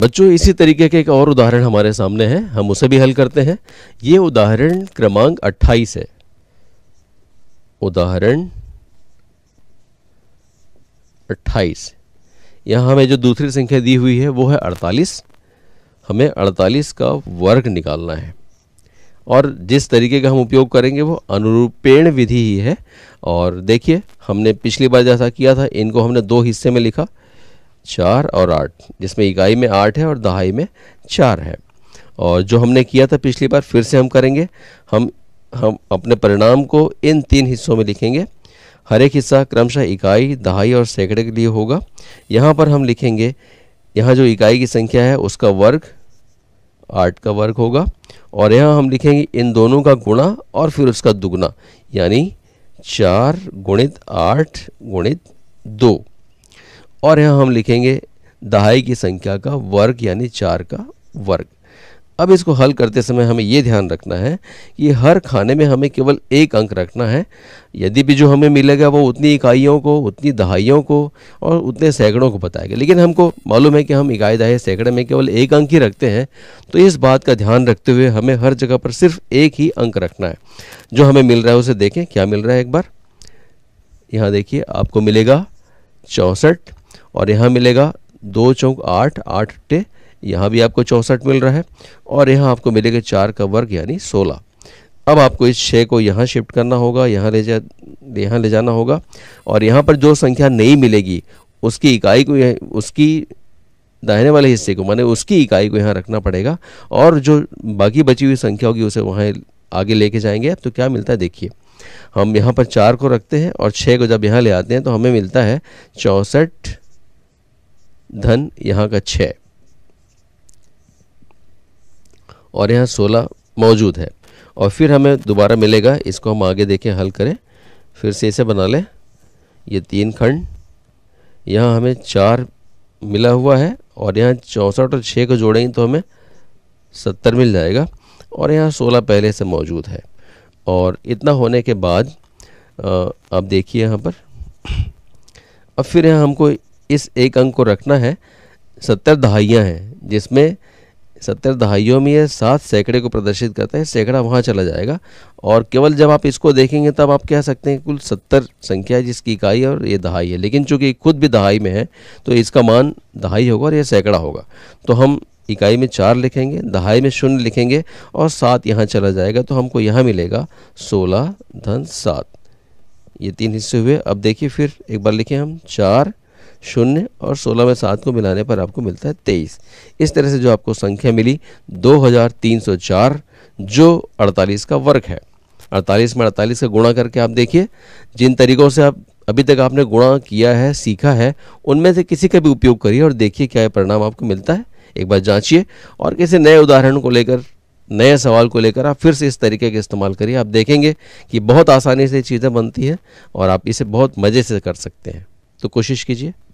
बच्चों इसी तरीके के एक और उदाहरण हमारे सामने है हम उसे भी हल करते हैं ये उदाहरण क्रमांक 28 है उदाहरण 28 यहाँ हमें जो दूसरी संख्या दी हुई है वो है 48 हमें 48 का वर्ग निकालना है और जिस तरीके का हम उपयोग करेंगे वो अनुरूपेण विधि ही है और देखिए हमने पिछली बार जैसा किया था इनको हमने दो हिस्से में लिखा चार और आठ जिसमें इकाई में आठ है और दहाई में चार है और जो हमने किया था पिछली बार फिर से हम करेंगे हम हम अपने परिणाम को इन तीन हिस्सों में लिखेंगे हर एक हिस्सा क्रमशः इकाई दहाई और सैकड़े के लिए होगा यहाँ पर हम लिखेंगे यहाँ जो इकाई की संख्या है उसका वर्ग आठ का वर्ग होगा और यहाँ हम लिखेंगे इन दोनों का गुणा और फिर उसका दुगुना यानी चार गुणित आठ गुणित दो और यहाँ हम लिखेंगे दहाई की संख्या का वर्ग यानी चार का वर्ग अब इसको हल करते समय हमें ये ध्यान रखना है कि हर खाने में हमें केवल एक अंक रखना है यदि भी जो हमें मिलेगा वो उतनी इकाइयों को उतनी दहाइयों को और उतने सैकड़ों को बताएगा लेकिन हमको मालूम है कि हम इकाई दहाई सैकड़े में केवल एक अंक ही रखते हैं तो इस बात का ध्यान रखते हुए हमें हर जगह पर सिर्फ एक ही अंक रखना है जो हमें मिल रहा है उसे देखें क्या मिल रहा है एक बार यहाँ देखिए आपको मिलेगा चौंसठ और यहाँ मिलेगा दो चौक आठ आठ टे यहाँ भी आपको चौंसठ मिल रहा है और यहाँ आपको मिलेगा चार का वर्ग यानी सोलह अब आपको इस छः को यहाँ शिफ्ट करना होगा यहाँ ले जा यहाँ ले जाना होगा और यहाँ पर जो संख्या नहीं मिलेगी उसकी इकाई को उसकी दाहिने वाले हिस्से को माने उसकी इकाई को यहाँ रखना पड़ेगा और जो बाकी बची हुई संख्या होगी उसे वहाँ आगे लेके जाएंगे तो क्या मिलता है देखिए हम यहाँ पर चार को रखते हैं और छः को जब यहाँ ले आते हैं तो हमें मिलता है चौंसठ धन यहाँ का छः और यहाँ सोलह मौजूद है और फिर हमें दोबारा मिलेगा इसको हम आगे देखें हल करें फिर से इसे बना लें ये तीन खंड यहाँ हमें चार मिला हुआ है और यहाँ चौंसठ और छः को जोड़ेंगे तो हमें सत्तर मिल जाएगा और यहाँ सोलह पहले से मौजूद है और इतना होने के बाद आप देखिए यहाँ पर अब फिर यहाँ हमको इस एक अंक को रखना है सत्तर दहाइयाँ हैं जिसमें सत्तर दहाइयों में यह सात सैकड़े को प्रदर्शित करता है सैकड़ा वहाँ चला जाएगा और केवल जब आप इसको देखेंगे तब आप कह सकते हैं कुल सत्तर संख्या जिसकी इकाई और ये दहाई है लेकिन चूंकि खुद भी दहाई में है तो इसका मान दहाई होगा और यह सैकड़ा होगा तो हम इकाई में चार लिखेंगे दहाई में शून्य लिखेंगे और सात यहाँ चला जाएगा तो हमको यहाँ मिलेगा सोलह धन सात ये तीन हिस्से हुए अब देखिए फिर एक बार लिखें हम चार शून्य और सोलह में सात को मिलाने पर आपको मिलता है तेईस इस तरह से जो आपको संख्या मिली दो हजार तीन सौ चार जो अड़तालीस का वर्ग है अड़तालीस में अड़तालीस का गुणा करके आप देखिए जिन तरीक़ों से आप अभी तक आपने गुणा किया है सीखा है उनमें से किसी का भी उपयोग करिए और देखिए क्या परिणाम आपको मिलता है एक बार जांचिए और किसी नए उदाहरण को लेकर नए सवाल को लेकर आप फिर से इस तरीके का इस्तेमाल करिए आप देखेंगे कि बहुत आसानी से चीज़ें बनती हैं और आप इसे बहुत मज़े से कर सकते हैं तो कोशिश कीजिए